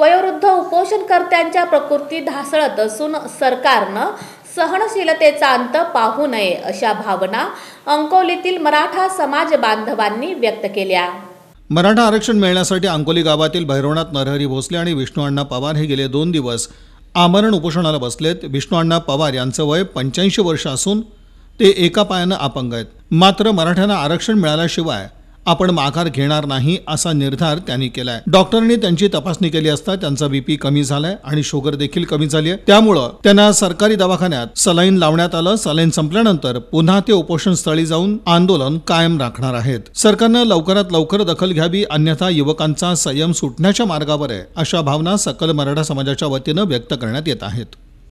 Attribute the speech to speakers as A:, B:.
A: वयोवृद्ध उपोषणकर्त्यांच्या प्रकृती ढासळत असून सरकारनं सहनशीलतेचा अंत पाहू नये अशा भावना अंकोलीतील मराठा समाज बांधवांनी व्यक्त केल्या
B: मराठा आरक्षण मिळण्यासाठी अंकोली गावातील भैरवनाथ नरहरी भोसले आणि विष्णू अण्णा पवार हे गेले दोन दिवस आमरण उपोषणाला बसलेत विष्णू अण्णा पवार यांचं वय पंच्याऐंशी वर्ष असून ते एका पायानं अपंग आहेत मात्र मराठ्यांना आरक्षण मिळाल्याशिवाय आपण माघार घेणार नाही असा निर्धार त्यांनी केलाय डॉक्टरांनी त्यांची तपासणी केली असता त्यांचा बीपी कमी झालाय आणि शुगर देखील कमी झाली आहे त्यामुळं त्यांना सरकारी दवाखान्यात सलाईन लावण्यात आलं सलाईन संपल्यानंतर पुन्हा ते उपोषण स्थळी जाऊन आंदोलन कायम राखणार आहेत सरकारनं लवकरात लवकर दखल घ्यावी अन्यथा युवकांचा संयम सुटण्याच्या मार्गावर आहे अशा भावना सकल मराठा समाजाच्या वतीनं व्यक्त करण्यात येत आहेत